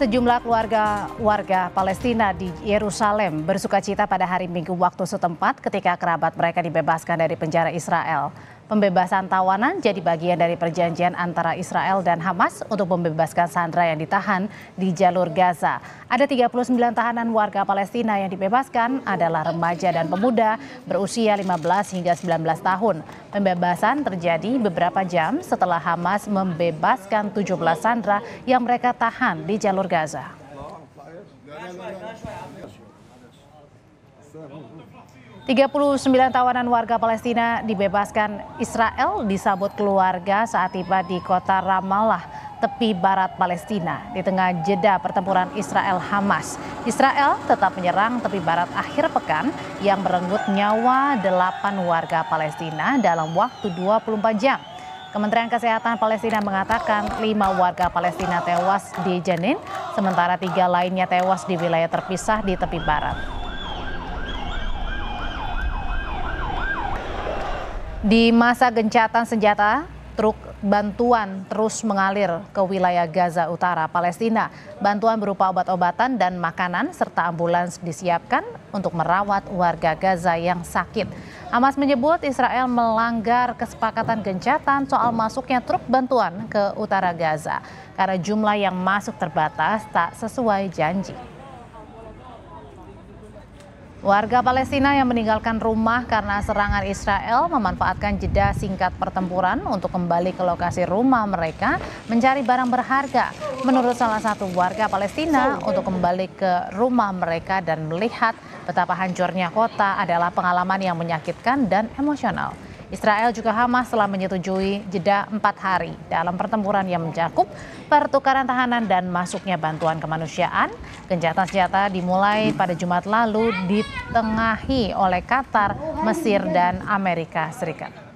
Sejumlah keluarga warga Palestina di Yerusalem bersuka cita pada hari Minggu waktu setempat ketika kerabat mereka dibebaskan dari penjara Israel. Pembebasan tawanan jadi bagian dari perjanjian antara Israel dan Hamas untuk membebaskan sandera yang ditahan di jalur Gaza. Ada 39 tahanan warga Palestina yang dibebaskan adalah remaja dan pemuda berusia 15 hingga 19 tahun. Pembebasan terjadi beberapa jam setelah Hamas membebaskan 17 sandera yang mereka tahan di jalur Gaza. 39 tawanan warga Palestina dibebaskan Israel disambut keluarga saat tiba di kota Ramallah, tepi barat Palestina. Di tengah jeda pertempuran Israel-Hamas, Israel tetap menyerang tepi barat akhir pekan yang merenggut nyawa 8 warga Palestina dalam waktu 24 jam. Kementerian Kesehatan Palestina mengatakan lima warga Palestina tewas di Jenin, sementara tiga lainnya tewas di wilayah terpisah di tepi barat. Di masa gencatan senjata, truk bantuan terus mengalir ke wilayah Gaza Utara, Palestina. Bantuan berupa obat-obatan dan makanan serta ambulans disiapkan untuk merawat warga Gaza yang sakit. Hamas menyebut Israel melanggar kesepakatan gencatan soal masuknya truk bantuan ke utara Gaza karena jumlah yang masuk terbatas tak sesuai janji. Warga Palestina yang meninggalkan rumah karena serangan Israel memanfaatkan jeda singkat pertempuran untuk kembali ke lokasi rumah mereka mencari barang berharga. Menurut salah satu warga Palestina, untuk kembali ke rumah mereka dan melihat betapa hancurnya kota adalah pengalaman yang menyakitkan dan emosional. Israel juga Hamas telah menyetujui jeda empat hari dalam pertempuran yang mencakup pertukaran tahanan dan masuknya bantuan kemanusiaan. Gencatan senjata dimulai pada Jumat lalu ditengahi oleh Qatar, Mesir, dan Amerika Serikat.